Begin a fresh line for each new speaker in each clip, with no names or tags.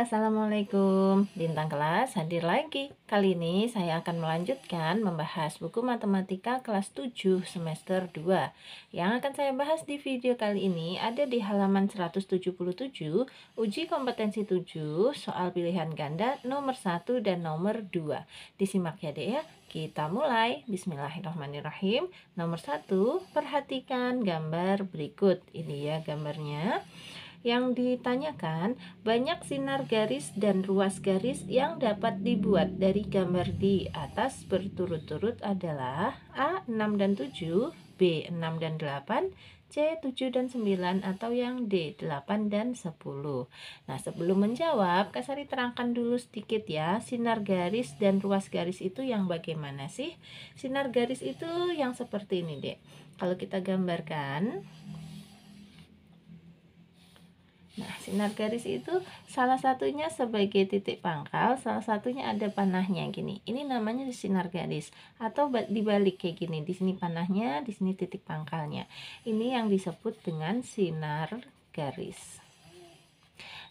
Assalamualaikum Bintang kelas hadir lagi Kali ini saya akan melanjutkan Membahas buku matematika kelas 7 Semester 2 Yang akan saya bahas di video kali ini Ada di halaman 177 Uji kompetensi 7 Soal pilihan ganda nomor 1 dan nomor 2 Disimak ya deh ya Kita mulai Bismillahirrahmanirrahim Nomor 1 Perhatikan gambar berikut Ini ya gambarnya yang ditanyakan, banyak sinar garis dan ruas garis yang dapat dibuat dari gambar di atas berturut-turut adalah A 6 dan 7, B 6 dan 8, C 7 dan 9 atau yang D 8 dan 10. Nah, sebelum menjawab, Kak Sari terangkan dulu sedikit ya, sinar garis dan ruas garis itu yang bagaimana sih? Sinar garis itu yang seperti ini, Dek. Kalau kita gambarkan, Nah, sinar garis itu salah satunya sebagai titik pangkal, salah satunya ada panahnya gini. Ini namanya sinar garis atau dibalik kayak gini. Di sini panahnya, di sini titik pangkalnya. Ini yang disebut dengan sinar garis.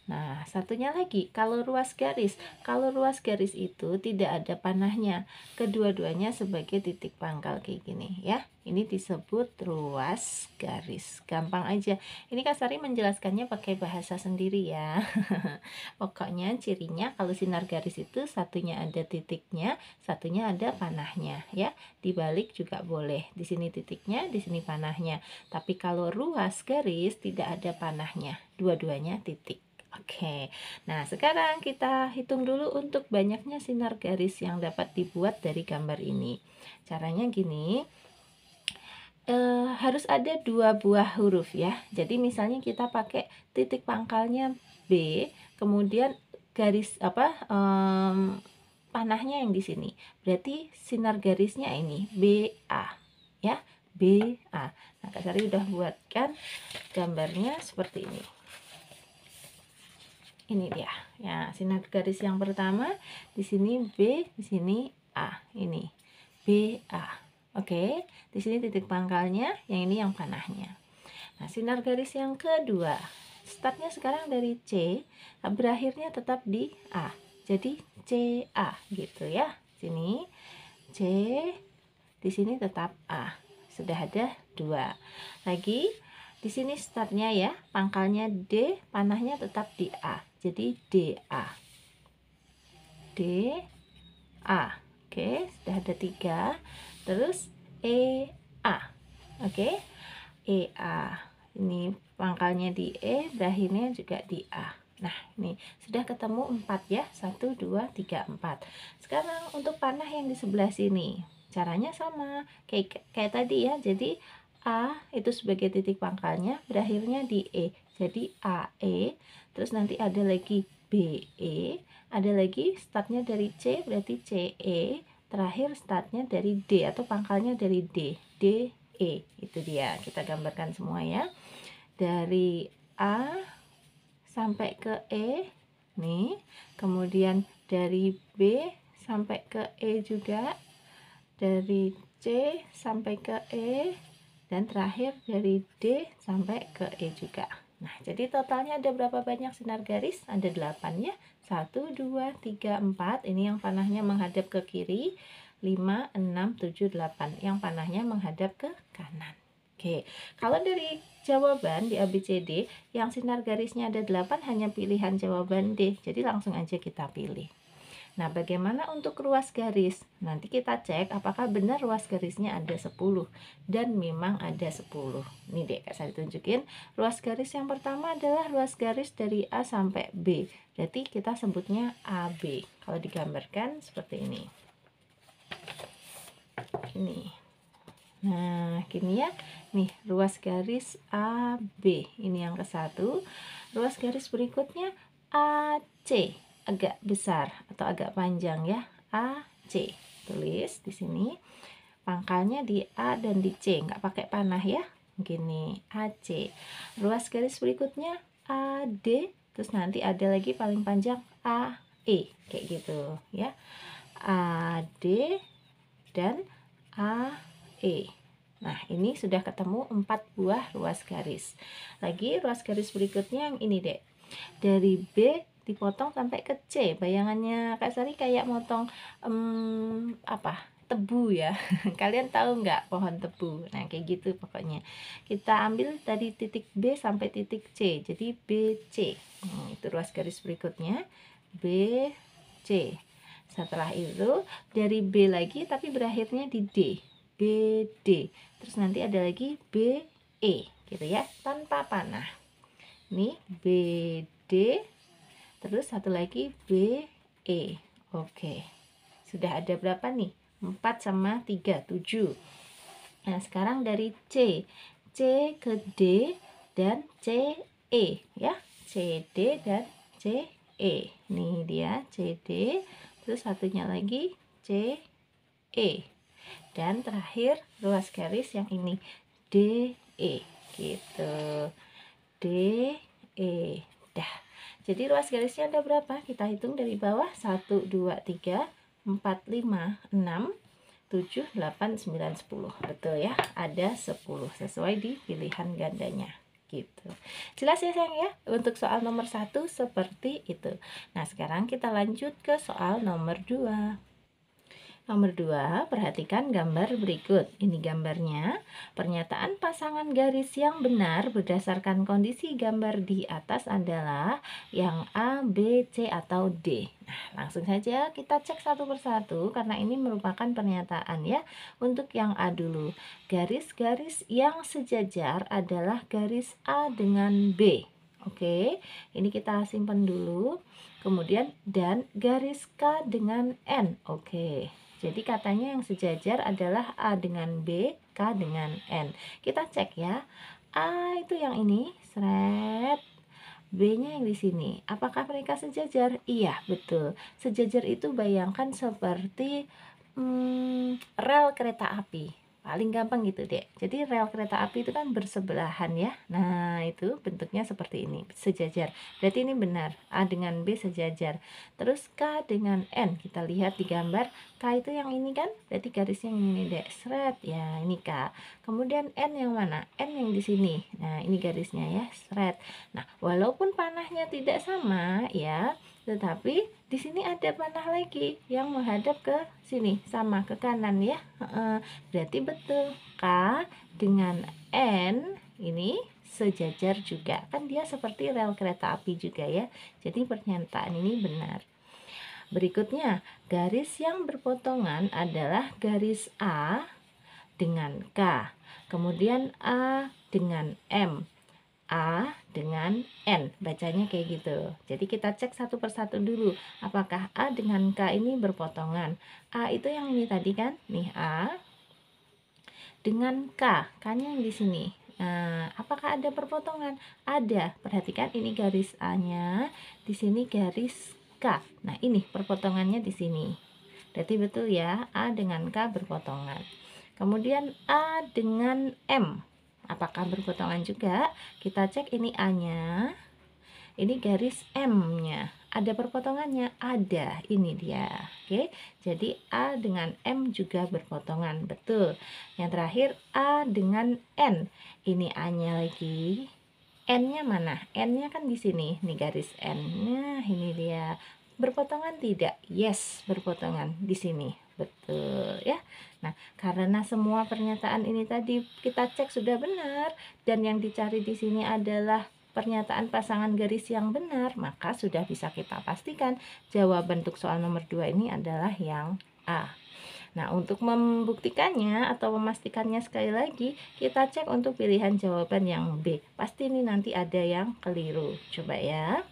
Nah, satunya lagi, kalau ruas garis, kalau ruas garis itu tidak ada panahnya, kedua-duanya sebagai titik pangkal kayak gini ya. Ini disebut ruas garis. Gampang aja. Ini kasari menjelaskannya pakai bahasa sendiri ya. Pokoknya cirinya kalau sinar garis itu satunya ada titiknya, satunya ada panahnya ya. Dibalik juga boleh. Di sini titiknya, di sini panahnya. Tapi kalau ruas garis tidak ada panahnya, dua-duanya titik. Oke, nah sekarang kita hitung dulu untuk banyaknya sinar garis yang dapat dibuat dari gambar ini. Caranya gini, e, harus ada dua buah huruf ya. Jadi misalnya kita pakai titik pangkalnya B, kemudian garis apa e, panahnya yang di sini. Berarti sinar garisnya ini BA ya, BA. Nah, Kak Sari udah buatkan gambarnya seperti ini ini dia ya sinar garis yang pertama di sini B di sini A ini B A oke di sini titik pangkalnya yang ini yang panahnya nah sinar garis yang kedua startnya sekarang dari C berakhirnya tetap di A jadi C A gitu ya sini C di sini tetap A sudah ada dua lagi di sini startnya ya pangkalnya D panahnya tetap di A jadi DA. DA. Oke, sudah ada tiga. Terus EA. Oke. EA. Ini pangkalnya di E, berakhirnya juga di A. Nah, ini sudah ketemu empat ya. satu dua tiga empat. Sekarang untuk panah yang di sebelah sini. Caranya sama kayak kayak tadi ya. Jadi A itu sebagai titik pangkalnya, berakhirnya di E. Jadi AE terus nanti ada lagi BE ada lagi startnya dari C berarti CE terakhir startnya dari D atau pangkalnya dari D D E itu dia kita gambarkan semua ya dari A sampai ke E nih kemudian dari B sampai ke E juga dari C sampai ke E dan terakhir dari D sampai ke E juga Nah, jadi totalnya ada berapa banyak sinar garis? Ada 8 ya. 1, 2, 3, 4. Ini yang panahnya menghadap ke kiri. 5, 6, 7, 8. Yang panahnya menghadap ke kanan. Oke, kalau dari jawaban di ABCD, yang sinar garisnya ada 8 hanya pilihan jawaban D. Jadi langsung aja kita pilih. Nah, bagaimana untuk ruas garis? Nanti kita cek apakah benar ruas garisnya ada 10 dan memang ada 10. Nih deh, saya tunjukin. Ruas garis yang pertama adalah ruas garis dari A sampai B. jadi kita sebutnya AB. Kalau digambarkan seperti ini. Ini. Nah, gini ya. Nih, ruas garis AB. Ini yang ke satu. Ruas garis berikutnya AC agak besar atau agak panjang ya. AC. Tulis di sini. Pangkalnya di A dan di C, nggak pakai panah ya. Gini, AC. Ruas garis berikutnya AD, terus nanti ada lagi paling panjang AE, kayak gitu ya. A, D dan AE. Nah, ini sudah ketemu empat buah ruas garis. Lagi ruas garis berikutnya yang ini, Dek. Dari B dipotong sampai ke C bayangannya Kak Sari kayak motong um, apa tebu ya kalian tahu nggak pohon tebu nah kayak gitu pokoknya kita ambil dari titik B sampai titik C jadi BC nah, hmm, itu ruas garis berikutnya BC setelah itu dari B lagi tapi berakhirnya di D BD terus nanti ada lagi BE gitu ya tanpa panah nih BD terus satu lagi BE oke sudah ada berapa nih 4 sama 3 7 nah sekarang dari C C ke D dan C E ya C D dan C E nih dia C D terus satunya lagi C E dan terakhir ruas garis yang ini DE gitu DE jadi ruas garisnya ada berapa? Kita hitung dari bawah 1, 2, 3, 4, 5, 6, 7, 8, 9, 10 Betul ya, ada 10 sesuai di pilihan gandanya gitu. Jelas ya sayang ya untuk soal nomor 1 seperti itu. Nah sekarang kita lanjut ke soal nomor 2 Nomor 2, perhatikan gambar berikut. Ini gambarnya. Pernyataan pasangan garis yang benar berdasarkan kondisi gambar di atas adalah yang A, B, C, atau D. Nah, langsung saja kita cek satu persatu karena ini merupakan pernyataan ya. Untuk yang A dulu. Garis-garis yang sejajar adalah garis A dengan B. Oke, ini kita simpan dulu. Kemudian dan garis K dengan N. Oke. Jadi katanya yang sejajar adalah A dengan B, K dengan N. Kita cek ya. A itu yang ini, seret. B-nya yang di sini. Apakah mereka sejajar? Iya, betul. Sejajar itu bayangkan seperti hmm, rel kereta api. Paling gampang gitu, deh. Jadi rel kereta api itu kan bersebelahan ya. Nah, itu bentuknya seperti ini, sejajar. Berarti ini benar. A dengan B sejajar. Terus K dengan N. Kita lihat di gambar K itu yang ini kan berarti garis yang ini dek seret ya ini K kemudian N yang mana N yang di sini nah ini garisnya ya seret nah walaupun panahnya tidak sama ya tetapi di sini ada panah lagi yang menghadap ke sini sama ke kanan ya berarti betul K dengan N ini sejajar juga kan dia seperti rel kereta api juga ya jadi pernyataan ini benar Berikutnya, garis yang berpotongan adalah garis A dengan K, kemudian A dengan M, A dengan N. Bacanya kayak gitu. Jadi kita cek satu persatu dulu. Apakah A dengan K ini berpotongan? A itu yang ini tadi kan? Nih A dengan K. K-nya yang di sini. Nah, apakah ada perpotongan? Ada. Perhatikan ini garis A-nya. Di sini garis K. Nah, ini perpotongannya di sini. Berarti betul ya, A dengan K berpotongan. Kemudian A dengan M. Apakah berpotongan juga? Kita cek ini A-nya. Ini garis M-nya. Ada perpotongannya? Ada. Ini dia. Oke. Jadi A dengan M juga berpotongan. Betul. Yang terakhir A dengan N. Ini A-nya lagi N-nya mana? N-nya kan di sini, nih garis N. Nah, ini dia. Berpotongan tidak? Yes, berpotongan di sini. Betul ya. Nah, karena semua pernyataan ini tadi kita cek sudah benar dan yang dicari di sini adalah pernyataan pasangan garis yang benar, maka sudah bisa kita pastikan jawaban untuk soal nomor 2 ini adalah yang A. Nah, untuk membuktikannya atau memastikannya sekali lagi, kita cek untuk pilihan jawaban yang B. Pasti ini nanti ada yang keliru. Coba ya.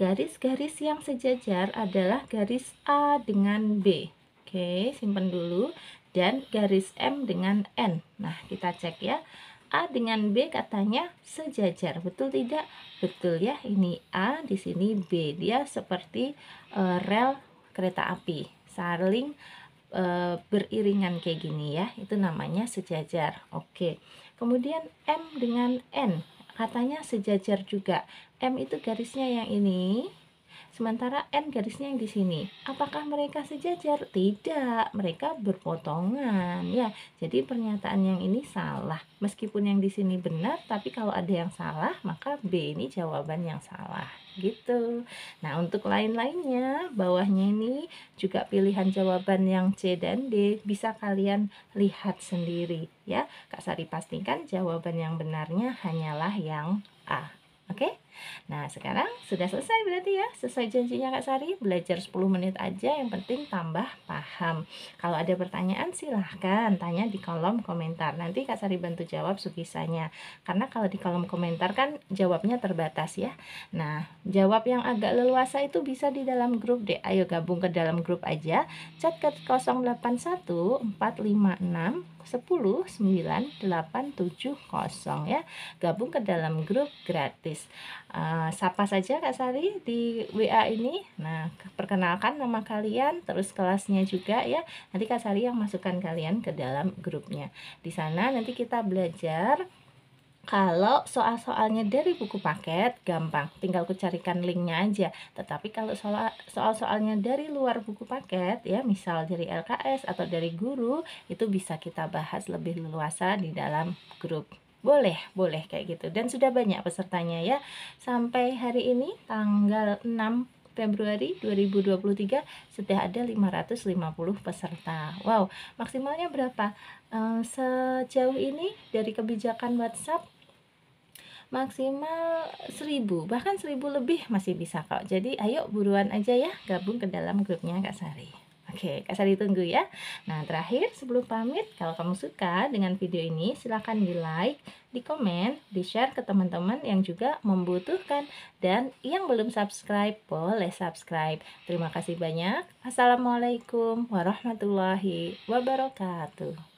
Garis-garis yang sejajar adalah garis A dengan B. Oke, simpan dulu. Dan garis M dengan N. Nah, kita cek ya. A dengan B katanya sejajar, betul tidak? Betul ya, ini A, di sini B. Dia seperti uh, rel kereta api, saling e, beriringan kayak gini ya itu namanya sejajar oke kemudian M dengan N katanya sejajar juga M itu garisnya yang ini Sementara N garisnya yang di sini. Apakah mereka sejajar? Tidak, mereka berpotongan ya. Jadi pernyataan yang ini salah. Meskipun yang di sini benar, tapi kalau ada yang salah, maka B ini jawaban yang salah gitu. Nah, untuk lain-lainnya, bawahnya ini juga pilihan jawaban yang C dan D bisa kalian lihat sendiri ya. Kak Sari pastikan jawaban yang benarnya hanyalah yang A. Oke? Okay? Nah, sekarang sudah selesai berarti ya. Sesuai janjinya Kak Sari, belajar 10 menit aja yang penting tambah paham. Kalau ada pertanyaan silahkan tanya di kolom komentar. Nanti Kak Sari bantu jawab sukisanya Karena kalau di kolom komentar kan jawabnya terbatas ya. Nah, jawab yang agak leluasa itu bisa di dalam grup deh. Ayo gabung ke dalam grup aja. Chat ke 081 456 10 9 0, ya. Gabung ke dalam grup gratis. Eh, sapa saja Kak Sari di WA ini. Nah, perkenalkan nama kalian, terus kelasnya juga ya. Nanti Kak Sari yang masukkan kalian ke dalam grupnya. Di sana nanti kita belajar kalau soal-soalnya dari buku paket gampang, tinggal kucarikan linknya aja. Tetapi kalau soal-soalnya dari luar buku paket ya, misal dari LKS atau dari guru, itu bisa kita bahas lebih leluasa di dalam grup. Boleh, boleh kayak gitu. Dan sudah banyak pesertanya ya. Sampai hari ini tanggal 6 Februari 2023 sudah ada 550 peserta. Wow, maksimalnya berapa? Um, sejauh ini dari kebijakan WhatsApp maksimal 1000 bahkan 1000 lebih masih bisa kok jadi ayo buruan aja ya gabung ke dalam grupnya Kak Sari Oke, okay, saya ditunggu ya. Nah, terakhir sebelum pamit, kalau kamu suka dengan video ini, silahkan di like, di komen, di share ke teman-teman yang juga membutuhkan. Dan yang belum subscribe, boleh subscribe. Terima kasih banyak. Assalamualaikum warahmatullahi wabarakatuh.